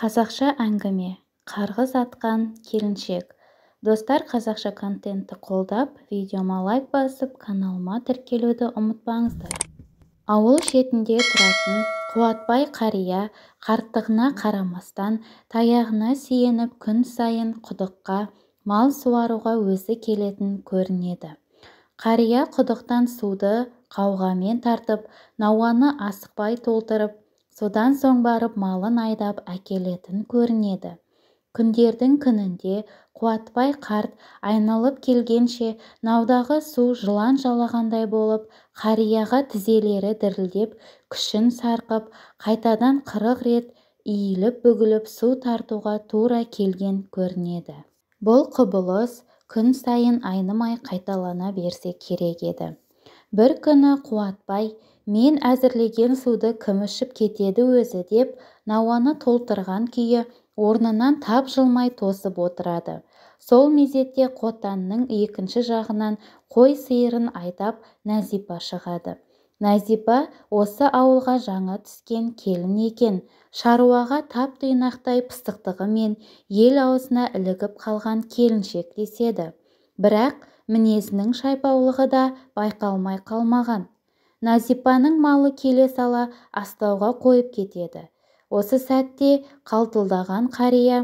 қазақша әңгіме қарғыз атқан келіншек достар қазақша контентті қолдап видеома лайк басып каналыма тіркелуді ұмытпаңыздар ауыл шетінде тұратын қуатбай қария қарттығына қарамастан таяғына сиеніп күн сайын құдыққа мал суаруға өзі келетін көрінеді қария құдықтан суды қауғамен тартып науаны асықпай толтырып содан соң барып малын айдап әкелетін көрінеді күндердің күнінде қуатбай қарт айналып келгенше наудағы су жылан жалағандай болып қарияға тізелері дірілдеп күшін сарқып қайтадан қырық рет иіліп бүгіліп су тартуға тура келген көрінеді бұл құбылыс күн сайын айнымай қайталана берсе керек еді бір күні қуатбай мен әзірлеген суды кім ішіп кетеді өзі деп науаны толтырған күйі орнынан тапжылмай тосып отырады сол мезетте қотанның екінші жағынан қой сиырын айдап нәзипа шығады нәзипа осы ауылға жаңа түскен келін екен шаруаға тап тұйнақтай пыстықтығымен ел аузына ілігіп қалған келіншек деседі бірақ мінезінің шайпаулығы да байқалмай қалмаған назипаның малы келе сала астауға қойып кетеді осы сәтте қалтылдаған қария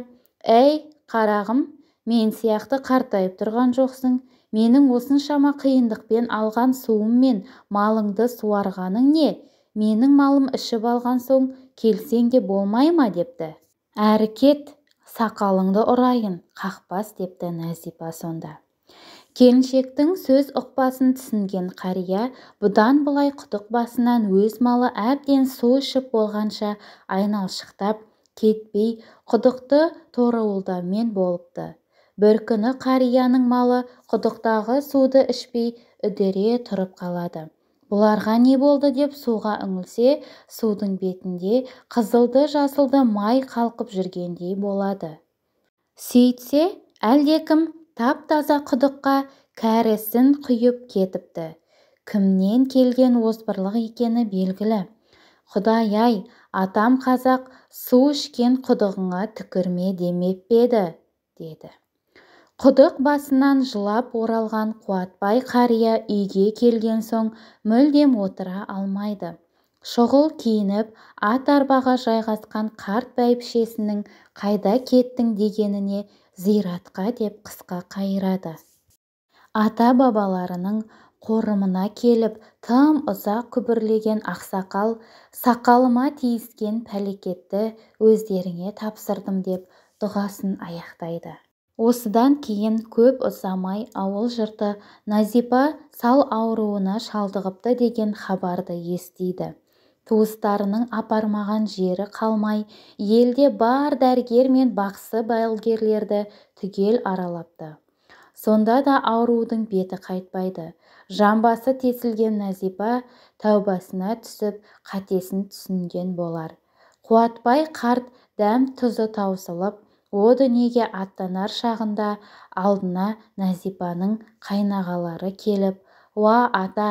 әй қарағым мен сияқты қартайып тұрған жоқсың менің осыншама қиындықпен алған суым мен малыңды суарғаның не менің малым ішіп алған соң келсең де болмай ма депті әрі кет сақалыңды ұрайын қақпас депті назипа сонда келіншектің сөз ұқпасын түсінген қария бұдан былай құдық басынан өз малы әбден су ішіп болғанша айналшықтап кетпей құдықты торауылдаумен болыпты бір күні қарияның малы құдықтағы суды ішпей үдере тұрып қалады бұларға не болды деп суға үңілсе судың бетінде қызылды жасылды май қалқып жүргендей болады сөйтсе әлдекім тап таза құдыққа кәрісін құйып кетіпті кімнен келген озбырлық екені белгілі құдай ай атам қазақ су ішкен құдығыңа түкірме демеп пе еді деді құдық басынан жылап оралған қуатбай қария үйге келген соң мүлдем отыра алмайды шұғыл киініп ат арбаға жайғасқан қарт бәйбішесінің қайда кеттің дегеніне зиратқа деп қысқа қайырады ата бабаларының қорымына келіп тым ұзақ күбірлеген ақсақал сақалыма тиіскен пәлекетті өздеріңе тапсырдым деп дұғасын аяқтайды осыдан кейін көп ұзамай ауыл жұрты назипа сал ауруына шалдығыпты деген хабарды естиді туыстарының апармаған жері қалмай елде бар дәрігер мен бақсы балгерлерді түгел аралапты сонда да аурудың беті қайтпайды жамбасы тесілген назипа тәубасына түсіп қатесін түсінген болар қуатбай қарт дәм тұзы таусылып о дүниеге аттанар шағында алдына назипаның қайнағалары келіп уа ата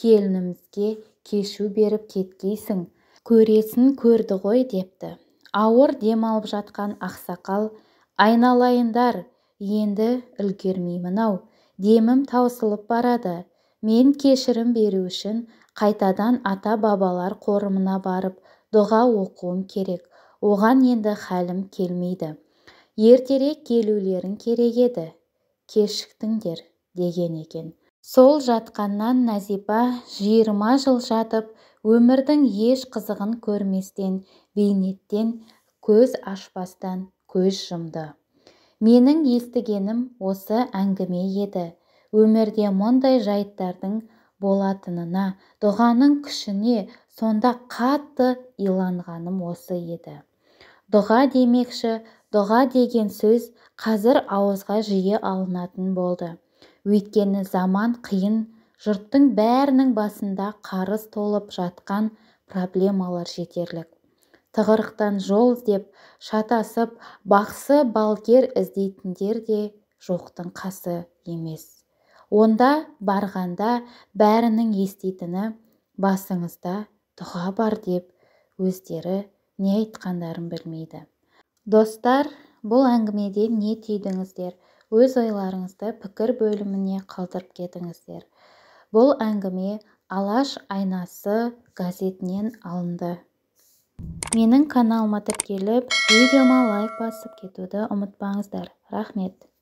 келінімізге кешу беріп кеткейсің көресін көрді ғой депті ауыр демалып жатқан ақсақал айналайындар енді үлгермеймін ау демім таусылып барады мен кешірім беру үшін қайтадан ата бабалар қорымына барып дұға оқуым керек оған енді хәлім келмейді ертерек келулерің керек еді кешіктіңдер деген екен сол жатқаннан назипа жиырма жыл жатып өмірдің еш қызығын көрместен бейнеттен көз ашпастан көз жұмды менің естігенім осы әңгіме еді өмірде мұндай жайттардың болатынына дұғаның күшіне сонда қатты иланғаным осы еді дұға демекші дұға деген сөз қазір ауызға жиі алынатын болды өйткені заман қиын жұрттың бәрінің басында қарыз толып жатқан проблемалар жетерлік тығырықтан жол деп шатасып бақсы балгер іздейтіндер де жоқтың қасы емес онда барғанда бәрінің еститіні басыңызда дұға бар деп өздері не айтқандарын білмейді достар бұл әңгімеден не түйдіңіздер өз ойларыңызды пікір бөліміне қалдырып кетіңіздер бұл әңгіме алаш айнасы газетінен алынды менің каналыма тіркеліп видеома лайк басып кетуді ұмытпаңыздар рахмет